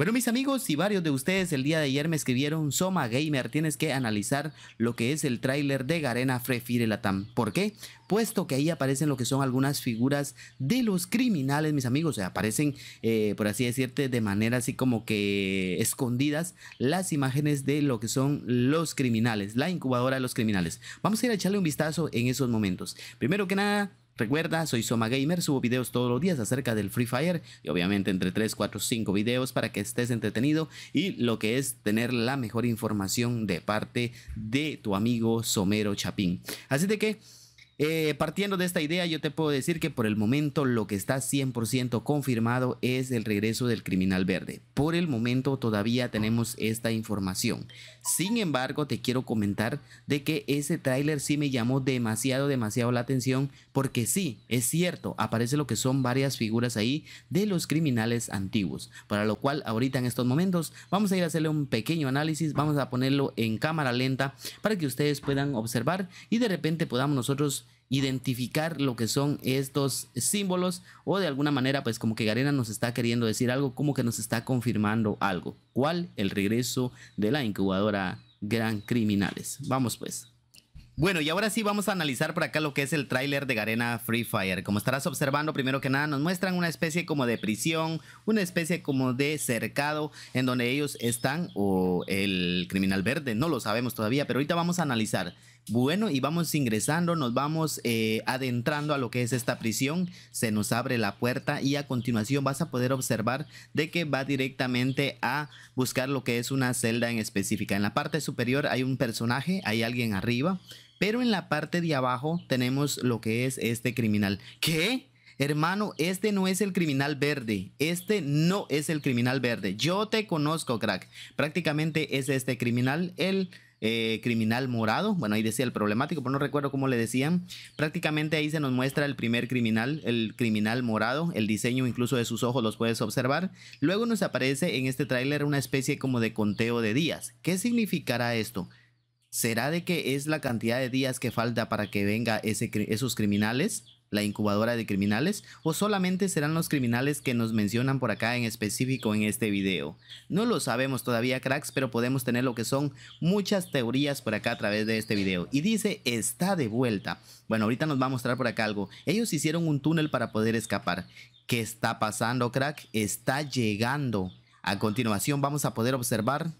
Bueno, mis amigos, y varios de ustedes el día de ayer me escribieron, Soma Gamer, tienes que analizar lo que es el tráiler de Garena Free Latam. ¿Por qué? Puesto que ahí aparecen lo que son algunas figuras de los criminales, mis amigos. O sea, aparecen, eh, por así decirte, de manera así como que escondidas las imágenes de lo que son los criminales, la incubadora de los criminales. Vamos a ir a echarle un vistazo en esos momentos. Primero que nada, Recuerda, soy Soma Gamer, subo videos todos los días acerca del Free Fire y obviamente entre 3, 4, 5 videos para que estés entretenido y lo que es tener la mejor información de parte de tu amigo Somero Chapín. Así de que eh, partiendo de esta idea, yo te puedo decir que por el momento lo que está 100% confirmado es el regreso del criminal verde. Por el momento todavía tenemos esta información. Sin embargo, te quiero comentar de que ese tráiler sí me llamó demasiado, demasiado la atención porque sí, es cierto, aparece lo que son varias figuras ahí de los criminales antiguos. Para lo cual ahorita en estos momentos vamos a ir a hacerle un pequeño análisis, vamos a ponerlo en cámara lenta para que ustedes puedan observar y de repente podamos nosotros identificar lo que son estos símbolos o de alguna manera pues como que Garena nos está queriendo decir algo, como que nos está confirmando algo. ¿Cuál? El regreso de la incubadora Gran Criminales. Vamos pues. Bueno, y ahora sí vamos a analizar por acá lo que es el tráiler de Garena Free Fire. Como estarás observando, primero que nada nos muestran una especie como de prisión, una especie como de cercado en donde ellos están o el criminal verde, no lo sabemos todavía, pero ahorita vamos a analizar bueno, y vamos ingresando, nos vamos eh, adentrando a lo que es esta prisión, se nos abre la puerta y a continuación vas a poder observar de que va directamente a buscar lo que es una celda en específica. En la parte superior hay un personaje, hay alguien arriba, pero en la parte de abajo tenemos lo que es este criminal. ¿Qué? hermano, este no es el criminal verde, este no es el criminal verde, yo te conozco, crack. Prácticamente es este criminal, el... Eh, criminal morado. Bueno, ahí decía el problemático, pero no recuerdo cómo le decían. Prácticamente ahí se nos muestra el primer criminal, el criminal morado. El diseño incluso de sus ojos los puedes observar. Luego nos aparece en este tráiler una especie como de conteo de días. ¿Qué significará esto? ¿Será de que es la cantidad de días que falta para que venga ese, esos criminales? la incubadora de criminales o solamente serán los criminales que nos mencionan por acá en específico en este video. No lo sabemos todavía cracks, pero podemos tener lo que son muchas teorías por acá a través de este video. Y dice, está de vuelta. Bueno, ahorita nos va a mostrar por acá algo. Ellos hicieron un túnel para poder escapar. ¿Qué está pasando crack? Está llegando. A continuación vamos a poder observar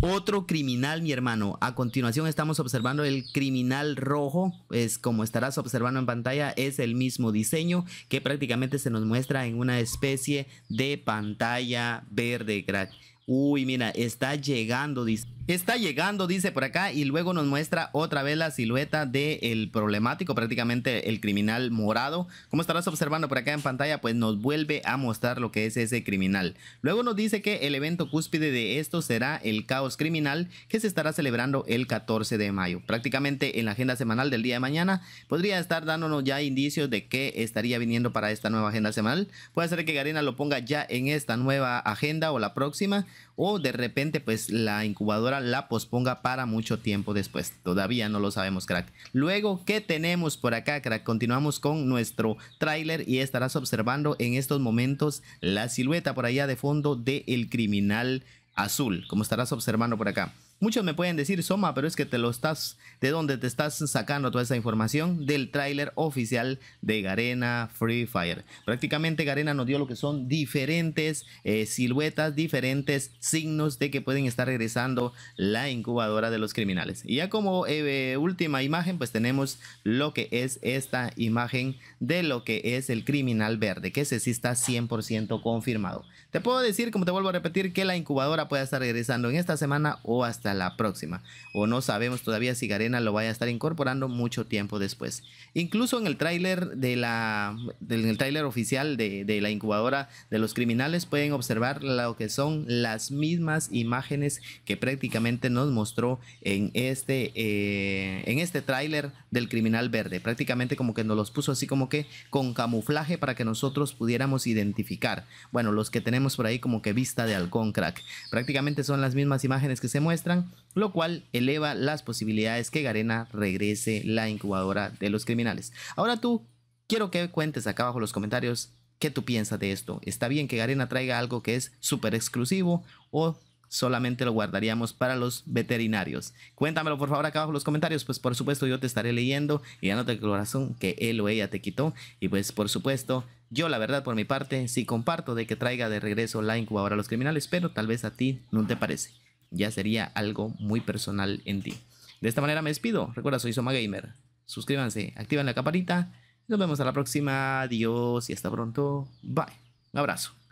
otro criminal, mi hermano. A continuación estamos observando el criminal rojo. Es como estarás observando en pantalla, es el mismo diseño que prácticamente se nos muestra en una especie de pantalla verde, crack. Uy, mira, está llegando, Está llegando, dice por acá, y luego nos muestra otra vez la silueta del el problemático, prácticamente el criminal morado. Como estarás observando por acá en pantalla, pues nos vuelve a mostrar lo que es ese criminal. Luego nos dice que el evento cúspide de esto será el caos criminal que se estará celebrando el 14 de mayo. Prácticamente en la agenda semanal del día de mañana podría estar dándonos ya indicios de qué estaría viniendo para esta nueva agenda semanal. Puede ser que Garena lo ponga ya en esta nueva agenda o la próxima, o de repente pues la incubadora la posponga para mucho tiempo después. Todavía no lo sabemos, crack. Luego, ¿qué tenemos por acá, crack? Continuamos con nuestro tráiler y estarás observando en estos momentos la silueta por allá de fondo del el criminal azul, como estarás observando por acá. Muchos me pueden decir, Soma, pero es que te lo estás, ¿de dónde te estás sacando toda esa información? Del tráiler oficial de Garena Free Fire. Prácticamente Garena nos dio lo que son diferentes eh, siluetas, diferentes signos de que pueden estar regresando la incubadora de los criminales. Y ya como eh, última imagen, pues tenemos lo que es esta imagen de lo que es el criminal verde, que ese sí está 100% confirmado. Te puedo decir, como te vuelvo a repetir, que la incubadora puede estar regresando en esta semana o hasta la próxima. O no sabemos todavía si Garena lo vaya a estar incorporando mucho tiempo después. Incluso en el tráiler de la en tráiler oficial de, la incubadora de los criminales pueden observar lo que son las mismas imágenes que prácticamente nos mostró en este eh, en este tráiler del criminal verde. Prácticamente como que nos los puso así como que con camuflaje para que nosotros pudiéramos identificar. Bueno, los que tenemos por ahí como que vista de halcón crack. Prácticamente son las mismas imágenes que se muestran lo cual eleva las posibilidades que Garena regrese la incubadora de los criminales. Ahora tú, quiero que cuentes acá abajo en los comentarios qué tú piensas de esto. ¿Está bien que Garena traiga algo que es súper exclusivo o solamente lo guardaríamos para los veterinarios. Cuéntamelo por favor acá abajo en los comentarios, pues por supuesto yo te estaré leyendo y que el corazón que él o ella te quitó y pues por supuesto yo la verdad por mi parte sí comparto de que traiga de regreso la incubadora a los criminales, pero tal vez a ti no te parece ya sería algo muy personal en ti. De esta manera me despido. Recuerda, soy Soma Gamer. Suscríbanse, activan la campanita. Nos vemos a la próxima. Adiós y hasta pronto. Bye. Un abrazo.